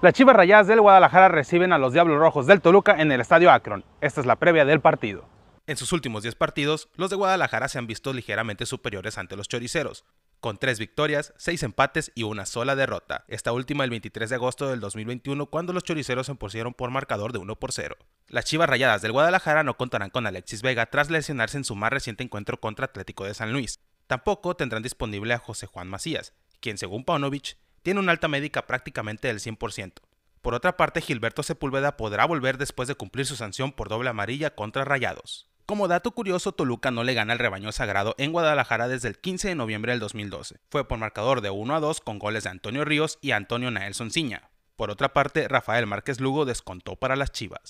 Las Chivas Rayadas del Guadalajara reciben a los Diablos Rojos del Toluca en el Estadio Akron. Esta es la previa del partido. En sus últimos 10 partidos, los de Guadalajara se han visto ligeramente superiores ante los choriceros, con 3 victorias, 6 empates y una sola derrota. Esta última el 23 de agosto del 2021 cuando los choriceros se impusieron por marcador de 1 por 0. Las Chivas Rayadas del Guadalajara no contarán con Alexis Vega tras lesionarse en su más reciente encuentro contra Atlético de San Luis. Tampoco tendrán disponible a José Juan Macías, quien según Paunovic tiene una alta médica prácticamente del 100%. Por otra parte, Gilberto Sepúlveda podrá volver después de cumplir su sanción por doble amarilla contra Rayados. Como dato curioso, Toluca no le gana al rebaño sagrado en Guadalajara desde el 15 de noviembre del 2012. Fue por marcador de 1 a 2 con goles de Antonio Ríos y Antonio Nelson Ciña. Por otra parte, Rafael Márquez Lugo descontó para las Chivas.